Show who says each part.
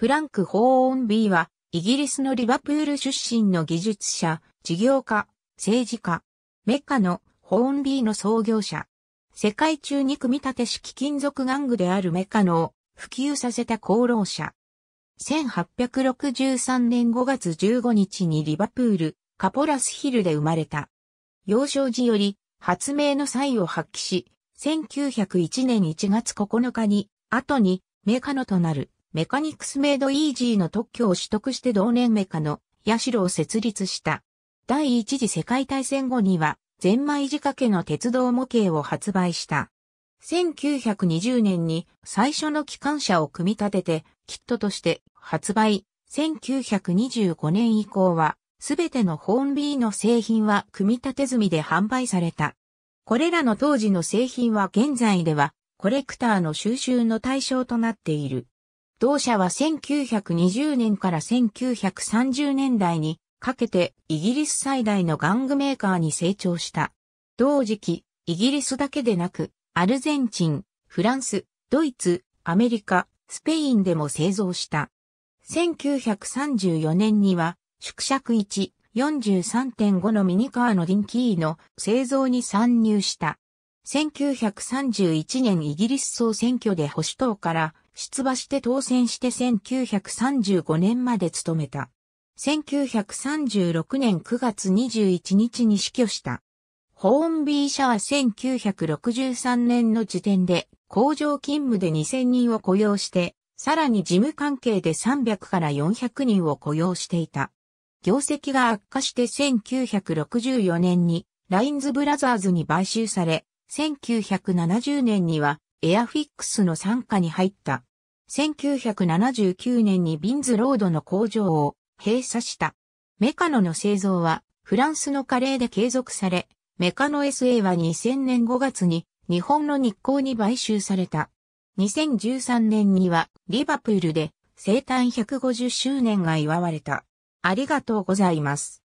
Speaker 1: フランク・ホーン・ビーは、イギリスのリバプール出身の技術者、事業家、政治家、メッカのホーンビーの創業者。世界中に組み立て式金属玩具であるメカノを普及させた功労者。1863年5月15日にリバプール、カポラスヒルで生まれた。幼少時より発明の才を発揮し、1901年1月9日に、後にメカノとなるメカニクスメイドイージーの特許を取得して同年メカの社を設立した。第一次世界大戦後には、ゼンマイ仕掛けの鉄道模型を発売した。1920年に最初の機関車を組み立てて、キットとして発売。1925年以降は、すべてのホーンビーの製品は組み立て済みで販売された。これらの当時の製品は現在では、コレクターの収集の対象となっている。同社は1920年から1930年代にかけてイギリス最大の玩具メーカーに成長した。同時期、イギリスだけでなく、アルゼンチン、フランス、ドイツ、アメリカ、スペインでも製造した。1934年には、縮尺1、43.5のミニカーのディンキーの製造に参入した。1931年イギリス総選挙で保守党から出馬して当選して1935年まで務めた。1936年9月21日に死去した。ホーンビー社は1963年の時点で工場勤務で2000人を雇用して、さらに事務関係で300から400人を雇用していた。業績が悪化して1964年にラインズブラザーズに買収され、1970年にはエアフィックスの傘下に入った。1979年にビンズロードの工場を閉鎖した。メカノの製造はフランスのカレーで継続され、メカノ SA は2000年5月に日本の日光に買収された。2013年にはリバプールで生誕150周年が祝われた。ありがとうございます。